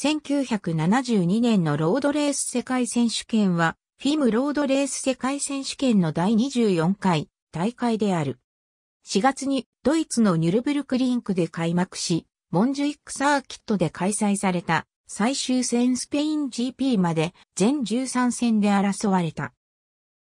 1972年のロードレース世界選手権は、フィムロードレース世界選手権の第24回大会である。4月にドイツのニュルブルクリンクで開幕し、モンジュイックサーキットで開催された最終戦スペイン GP まで全13戦で争われた。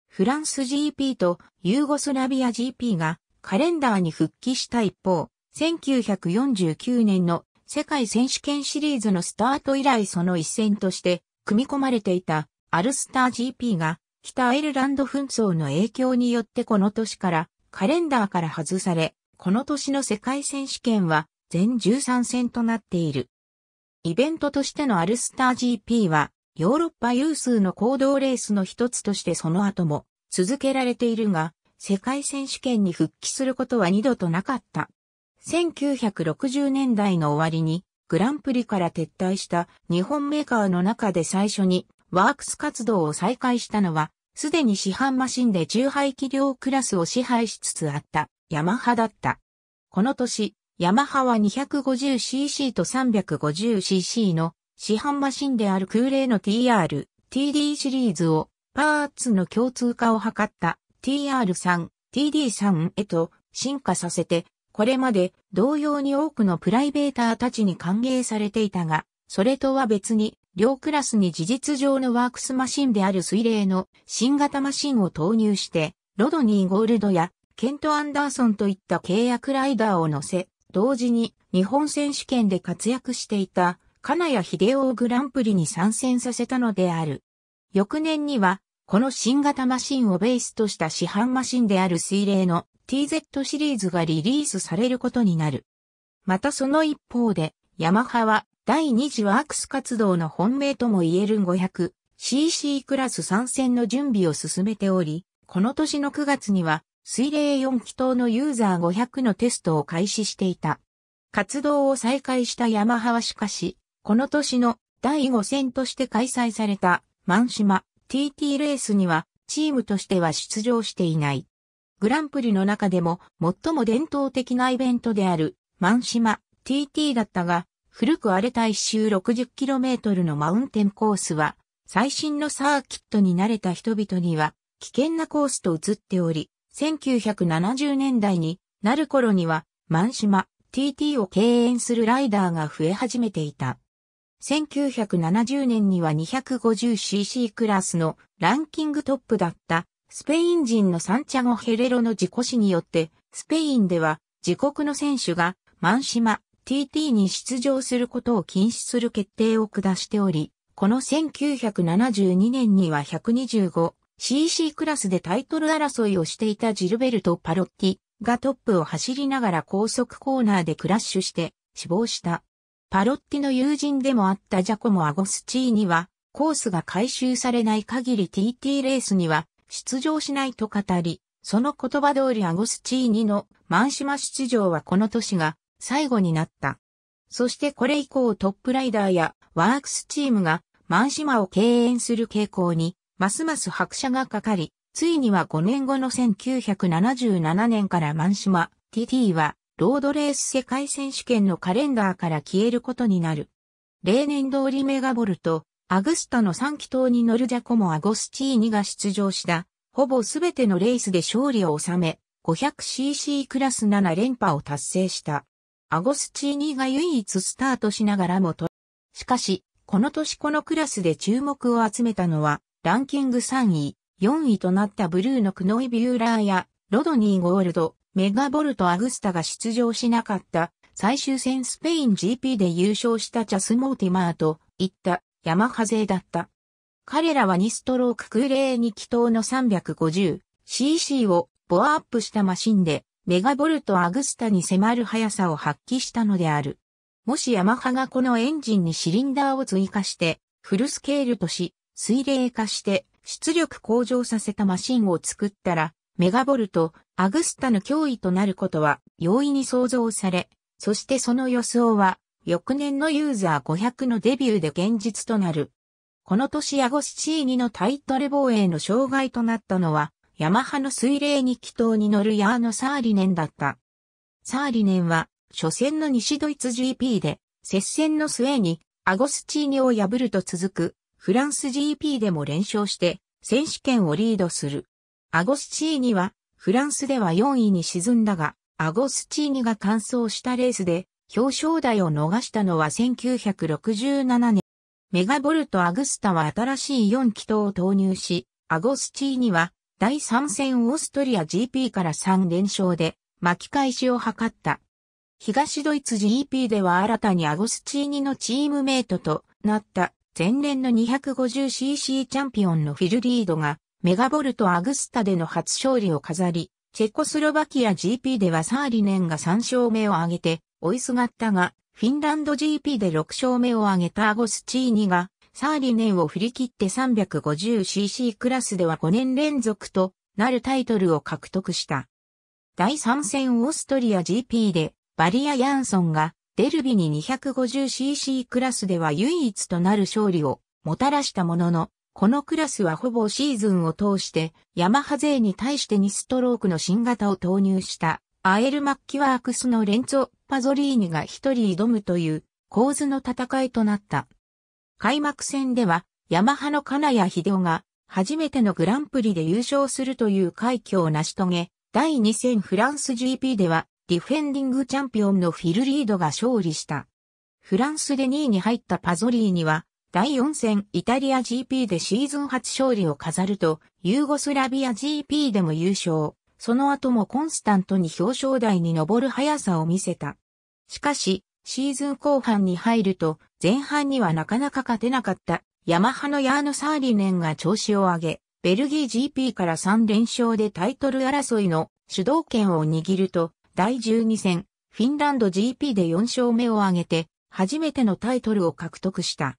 フランス GP とユーゴスラビア GP がカレンダーに復帰した一方、1949年の世界選手権シリーズのスタート以来その一戦として組み込まれていたアルスター GP が北アイルランド紛争の影響によってこの年からカレンダーから外され、この年の世界選手権は全13戦となっている。イベントとしてのアルスター GP はヨーロッパ有数の行動レースの一つとしてその後も続けられているが、世界選手権に復帰することは二度となかった。1960年代の終わりにグランプリから撤退した日本メーカーの中で最初にワークス活動を再開したのは、すでに市販マシンで重排気量クラスを支配しつつあったヤマハだった。この年、ヤマハは 250cc と 350cc の市販マシンである空冷の TR、TD シリーズをパーツの共通化を図った TR3、TD3 へと進化させてこれまで同様に多くのプライベーターたちに歓迎されていたが、それとは別に、両クラスに事実上のワークスマシンである水冷の新型マシンを投入して、ロドニー・ゴールドやケント・アンダーソンといった契約ライダーを乗せ、同時に日本選手権で活躍していた金谷秀夫グランプリに参戦させたのである。翌年にはこの新型マシンをベースとした市販マシンである水冷の TZ シリーズがリリースされることになる。またその一方で、ヤマハは第二次ワークス活動の本命とも言える 500cc クラス参戦の準備を進めており、この年の9月には水冷4気筒のユーザー500のテストを開始していた。活動を再開したヤマハはしかし、この年の第5戦として開催された、マンシマ TT レースにはチームとしては出場していない。グランプリの中でも最も伝統的なイベントであるシ島 TT だったが、古く荒れた一周 60km のマウンテンコースは、最新のサーキットに慣れた人々には危険なコースと移っており、1970年代になる頃には、シ島 TT を敬遠するライダーが増え始めていた。1970年には 250cc クラスのランキングトップだったスペイン人のサンチャゴ・ヘレロの事故死によってスペインでは自国の選手がマンシマ TT に出場することを禁止する決定を下しており、この1972年には 125cc クラスでタイトル争いをしていたジルベルト・パロッティがトップを走りながら高速コーナーでクラッシュして死亡した。パロッティの友人でもあったジャコモ・アゴスチーニは、コースが回収されない限り TT レースには出場しないと語り、その言葉通りアゴスチーニの満島出場はこの年が最後になった。そしてこれ以降トップライダーやワークスチームが満島を敬遠する傾向に、ますます拍車がかかり、ついには5年後の1977年から満島 TT はロードレース世界選手権のカレンダーから消えることになる。例年通りメガボルト、アグスタの3気筒に乗るジャコモ・アゴスチーニが出場した、ほぼすべてのレースで勝利を収め、500cc クラス7連覇を達成した。アゴスチーニが唯一スタートしながらもと、しかし、この年このクラスで注目を集めたのは、ランキング3位、4位となったブルーのクノイ・ビューラーや、ロドニー・ゴールド、メガボルト・アグスタが出場しなかった最終戦スペイン GP で優勝したチャス・モーティマーといったヤマハ勢だった。彼らは2ストローク空冷に気筒の 350cc をボアアップしたマシンでメガボルト・アグスタに迫る速さを発揮したのである。もしヤマハがこのエンジンにシリンダーを追加してフルスケールとし水冷化して出力向上させたマシンを作ったらメガボルト、アグスタの脅威となることは容易に想像され、そしてその予想は、翌年のユーザー500のデビューで現実となる。この年アゴスチーニのタイトル防衛の障害となったのは、ヤマハの水冷に祈祷に乗るヤーノ・サーリネンだった。サーリネンは、初戦の西ドイツ GP で、接戦の末に、アゴスチーニを破ると続く、フランス GP でも連勝して、選手権をリードする。アゴスチーニは、フランスでは4位に沈んだが、アゴスチーニが完走したレースで、表彰台を逃したのは1967年。メガボルト・アグスタは新しい4気筒を投入し、アゴスチーニは、第3戦オーストリア GP から3連勝で、巻き返しを図った。東ドイツ GP では新たにアゴスチーニのチームメイトとなった前年の 250cc チャンピオンのフィルリードがメガボルト・アグスタでの初勝利を飾り、チェコスロバキア GP ではサーリネンが3勝目を挙げて追いすがったが、フィンランド GP で6勝目を挙げたアゴスチーニが、サーリネンを振り切って 350cc クラスでは5年連続となるタイトルを獲得した。第3戦オーストリア GP で、バリア・ヤンソンが、デルビに 250cc クラスでは唯一となる勝利をもたらしたものの、このクラスはほぼシーズンを通して、ヤマハ勢に対して2ストロークの新型を投入した、アエル・マッキワークスのレンツォ・パゾリーニが一人挑むという構図の戦いとなった。開幕戦では、ヤマハの金谷秀夫が、初めてのグランプリで優勝するという快挙を成し遂げ、第2戦フランス GP では、ディフェンディングチャンピオンのフィルリードが勝利した。フランスで2位に入ったパゾリーニは、第4戦イタリア GP でシーズン初勝利を飾ると、ユーゴスラビア GP でも優勝。その後もコンスタントに表彰台に上る速さを見せた。しかし、シーズン後半に入ると、前半にはなかなか勝てなかったヤマハのヤーノ・サーリネンが調子を上げ、ベルギー GP から3連勝でタイトル争いの主導権を握ると、第12戦、フィンランド GP で4勝目を挙げて、初めてのタイトルを獲得した。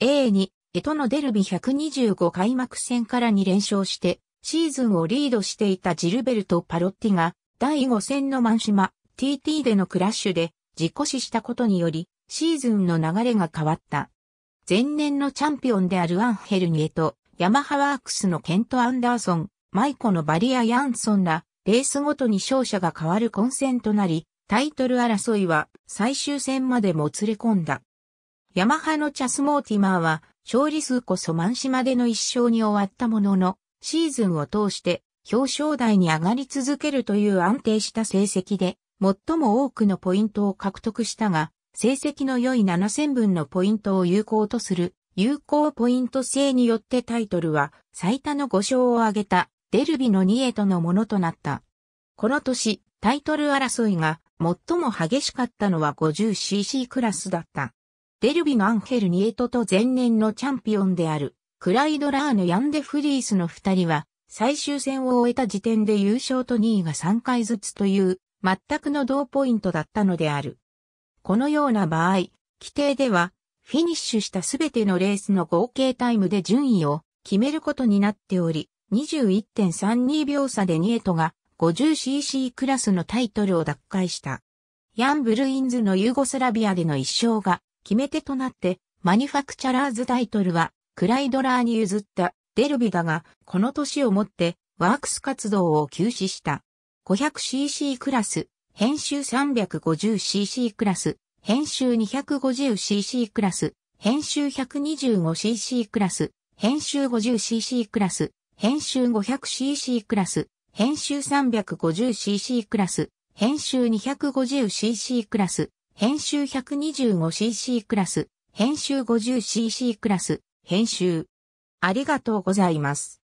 A に、エトのデルビ125開幕戦から2連勝して、シーズンをリードしていたジルベルト・パロッティが、第5戦のマンシマ、TT でのクラッシュで、自己死したことにより、シーズンの流れが変わった。前年のチャンピオンであるアンヘルニエと、ヤマハワークスのケント・アンダーソン、マイコのバリア・ヤンソンら、レースごとに勝者が変わる混戦となり、タイトル争いは最終戦までもつれ込んだ。ヤマハのチャス・モーティマーは、勝利数こそ満島での一勝に終わったものの、シーズンを通して表彰台に上がり続けるという安定した成績で、最も多くのポイントを獲得したが、成績の良い7000分のポイントを有効とする、有効ポイント制によってタイトルは最多の5勝を挙げたデルビの2へとのものとなった。この年、タイトル争いが最も激しかったのは 50cc クラスだった。デルビン・アンヘル・ニエトと前年のチャンピオンである、クライド・ラーヌ・ヤンデ・フリースの二人は、最終戦を終えた時点で優勝と2位が3回ずつという、全くの同ポイントだったのである。このような場合、規定では、フィニッシュしたすべてのレースの合計タイムで順位を決めることになっており、21.32秒差でニエトが 50cc クラスのタイトルを奪回した。ヤン・ブルインズのユーゴスラビアでの一勝が決め手となって、マニファクチャラーズタイトルは、クライドラーに譲った、デルビだが、この年をもって、ワークス活動を休止した。500cc クラス、編集 350cc クラス、編集 250cc クラス、編集 125cc クラス、編集 50cc クラス、編集 500cc クラス、編集 350cc クラス、編集 250cc クラス、編集 125cc クラス、編集 50cc クラス、編集。ありがとうございます。